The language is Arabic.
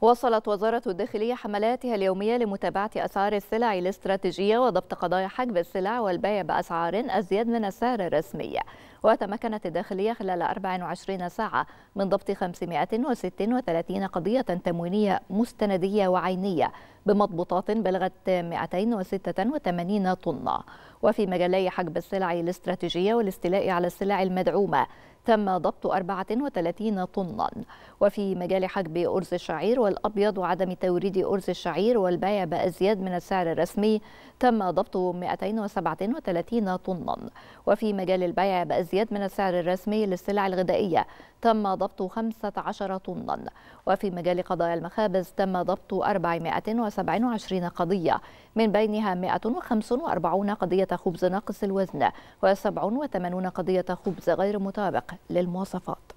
وصلت وزارة الداخلية حملاتها اليومية لمتابعة أسعار السلع الاستراتيجية وضبط قضايا حجب السلع والبيع بأسعار أزيد من السعر الرسمي وتمكنت الداخلية خلال 24 ساعة من ضبط 536 قضية تموينية مستندية وعينية بمضبوطات بلغت 286 طن وفي مجالي حجب السلع الاستراتيجية والاستيلاء على السلع المدعومة تم ضبط 34 طنا وفي مجال حجب أرز الشعير والأبيض وعدم توريد أرز الشعير والبيع بأزياد من السعر الرسمي تم ضبط 237 طنا وفي مجال البيع بأزياد من السعر الرسمي للسلع الغذائية تم ضبط 15 طنا وفي مجال قضايا المخابز تم ضبط 427 قضية من بينها 145 قضية خبز ناقص الوزن و87 قضية خبز غير مطابق للمواصفات